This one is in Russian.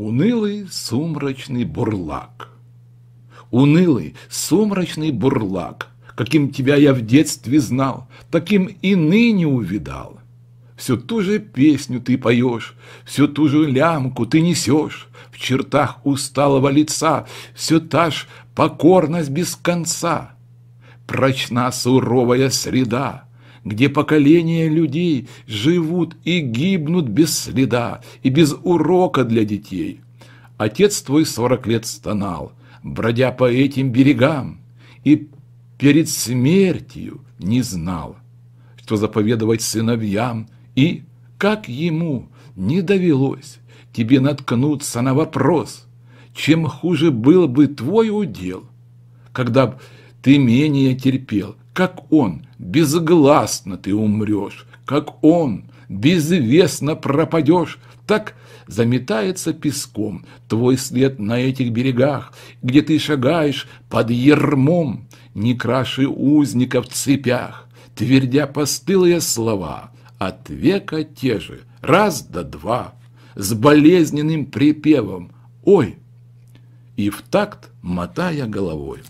Унылый сумрачный бурлак. Унылый сумрачный бурлак, Каким тебя я в детстве знал, Таким и ныне увидал. Все ту же песню ты поешь, Всю ту же лямку ты несешь, В чертах усталого лица Все та ж покорность без конца. Прочна суровая среда, где поколения людей живут и гибнут без следа и без урока для детей. Отец твой сорок лет стонал, бродя по этим берегам, и перед смертью не знал, что заповедовать сыновьям, и как ему не довелось тебе наткнуться на вопрос, чем хуже был бы твой удел, когда б ты менее терпел, как он – безгласно ты умрешь, как он, безвестно пропадешь, так заметается песком твой след на этих берегах, где ты шагаешь под ермом, не краши узника в цепях, твердя постылые слова, от века те же, раз да два, с болезненным припевом «Ой!» и в такт мотая головой.